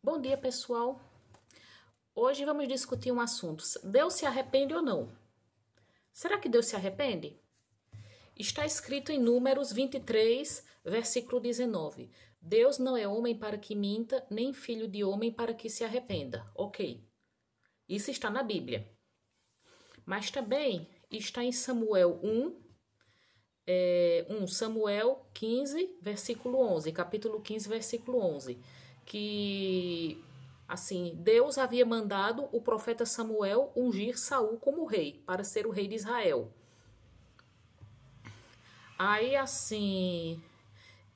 Bom dia, pessoal. Hoje vamos discutir um assunto: Deus se arrepende ou não? Será que Deus se arrepende? Está escrito em Números 23, versículo 19: Deus não é homem para que minta, nem filho de homem para que se arrependa. Ok. Isso está na Bíblia. Mas também está em Samuel 1, é, 1 Samuel 15, versículo 11, capítulo 15, versículo 11 que assim, Deus havia mandado o profeta Samuel ungir Saul como rei, para ser o rei de Israel. Aí assim,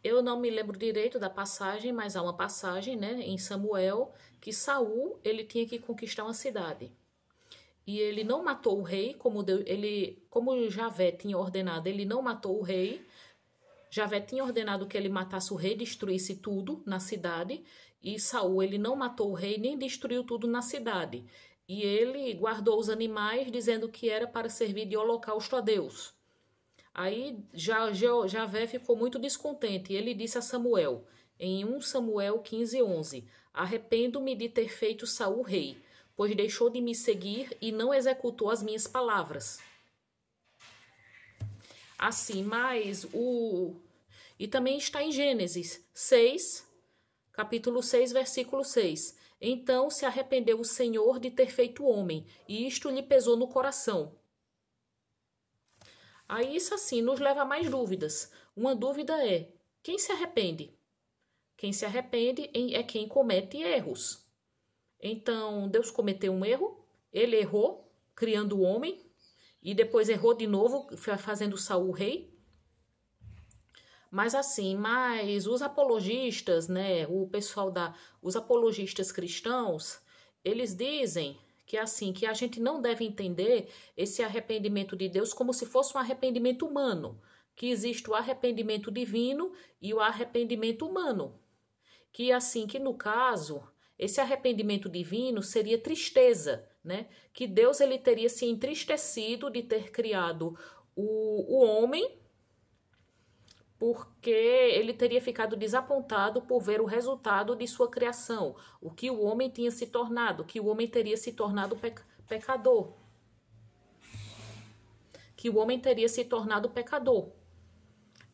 eu não me lembro direito da passagem, mas há uma passagem, né, em Samuel, que Saul, ele tinha que conquistar uma cidade. E ele não matou o rei, como Deus, ele, como Javé tinha ordenado, ele não matou o rei, Javé tinha ordenado que ele matasse o rei, destruísse tudo na cidade, e Saul ele não matou o rei nem destruiu tudo na cidade. E ele guardou os animais, dizendo que era para servir de holocausto a Deus. Aí Javé ficou muito descontente e ele disse a Samuel, em 1 Samuel 15, 11: Arrependo-me de ter feito Saul rei, pois deixou de me seguir e não executou as minhas palavras assim, mas o. E também está em Gênesis 6, capítulo 6, versículo 6. Então se arrependeu o Senhor de ter feito homem, e isto lhe pesou no coração. Aí isso assim nos leva a mais dúvidas. Uma dúvida é: quem se arrepende? Quem se arrepende é quem comete erros. Então, Deus cometeu um erro, ele errou, criando o homem, e depois errou de novo, fazendo Saul rei. Mas assim, mas os apologistas, né, o pessoal da os apologistas cristãos, eles dizem que assim, que a gente não deve entender esse arrependimento de Deus como se fosse um arrependimento humano, que existe o arrependimento divino e o arrependimento humano. Que assim, que no caso, esse arrependimento divino seria tristeza, né? Que Deus ele teria se entristecido de ter criado o, o homem, porque ele teria ficado desapontado por ver o resultado de sua criação, o que o homem tinha se tornado, que o homem teria se tornado pecador. Que o homem teria se tornado pecador.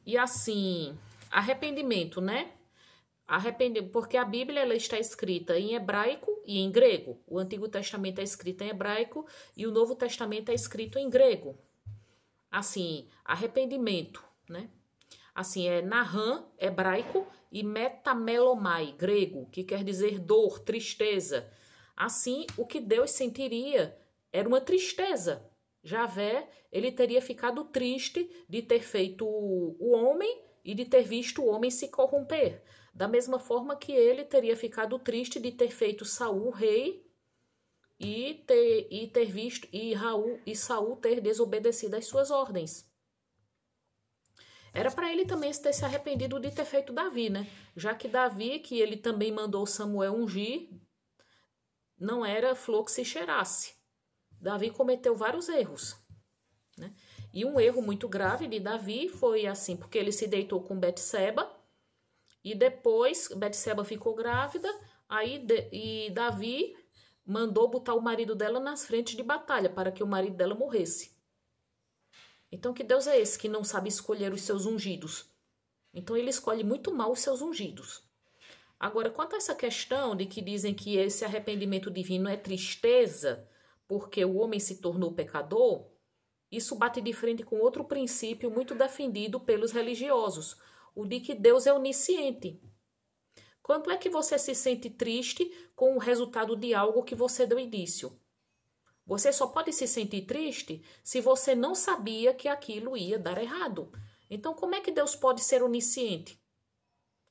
E assim, arrependimento, né? Arrepender, porque a Bíblia ela está escrita em hebraico e em grego. O Antigo Testamento é escrito em hebraico e o Novo Testamento é escrito em grego. Assim, arrependimento, né? Assim, é Nahan, hebraico, e metamelomai, grego, que quer dizer dor, tristeza. Assim, o que Deus sentiria era uma tristeza. Javé, ele teria ficado triste de ter feito o homem e de ter visto o homem se corromper. Da mesma forma que ele teria ficado triste de ter feito Saul rei e ter, e ter visto e Raul e Saul ter desobedecido às suas ordens. Era para ele também ter se arrependido de ter feito Davi, né? Já que Davi, que ele também mandou Samuel ungir, não era flor que se cheirasse. Davi cometeu vários erros, né? E um erro muito grave de Davi foi assim, porque ele se deitou com Betseba, e depois Betseba ficou grávida, aí de, e Davi mandou botar o marido dela nas frentes de batalha para que o marido dela morresse. Então que Deus é esse que não sabe escolher os seus ungidos? Então ele escolhe muito mal os seus ungidos. Agora, quanto a essa questão de que dizem que esse arrependimento divino é tristeza porque o homem se tornou pecador, isso bate de frente com outro princípio muito defendido pelos religiosos, o de que Deus é onisciente. Quando é que você se sente triste com o resultado de algo que você deu início? Você só pode se sentir triste se você não sabia que aquilo ia dar errado. Então, como é que Deus pode ser onisciente?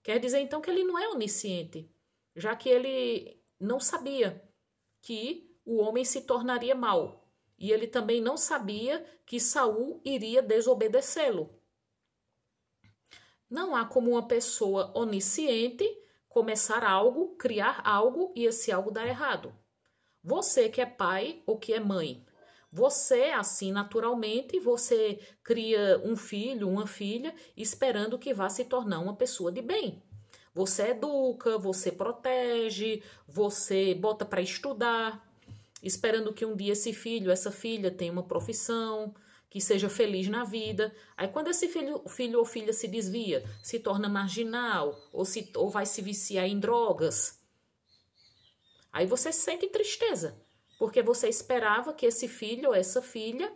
Quer dizer então que ele não é onisciente, já que ele não sabia que o homem se tornaria mal, e ele também não sabia que Saul iria desobedecê-lo. Não há como uma pessoa onisciente começar algo, criar algo e esse algo dar errado. Você que é pai ou que é mãe, você é assim naturalmente, você cria um filho, uma filha, esperando que vá se tornar uma pessoa de bem. Você educa, você protege, você bota para estudar, esperando que um dia esse filho, essa filha tenha uma profissão, que seja feliz na vida. Aí, quando esse filho, filho ou filha se desvia, se torna marginal ou, se, ou vai se viciar em drogas, aí você sente tristeza, porque você esperava que esse filho ou essa filha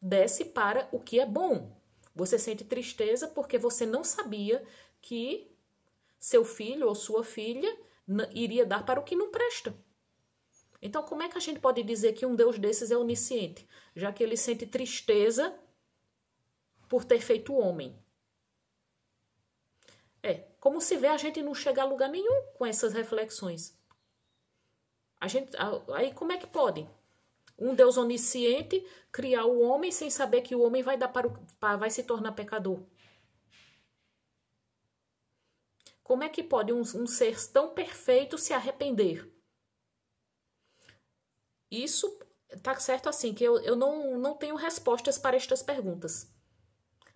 desse para o que é bom. Você sente tristeza porque você não sabia que seu filho ou sua filha iria dar para o que não presta. Então, como é que a gente pode dizer que um Deus desses é onisciente, já que ele sente tristeza por ter feito homem? É, como se vê, a gente não chega a lugar nenhum com essas reflexões. A gente, aí como é que pode? Um Deus onisciente criar o homem sem saber que o homem vai dar para, o, para vai se tornar pecador. Como é que pode um, um ser tão perfeito se arrepender? Isso tá certo assim, que eu, eu não, não tenho respostas para estas perguntas.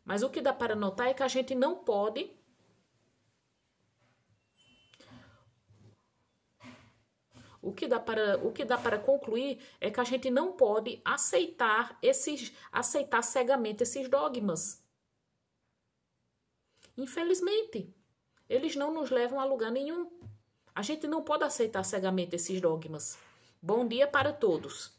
Mas o que dá para notar é que a gente não pode O que dá para, o que dá para concluir é que a gente não pode aceitar esses aceitar cegamente esses dogmas. Infelizmente, eles não nos levam a lugar nenhum. A gente não pode aceitar cegamente esses dogmas. Bom dia para todos.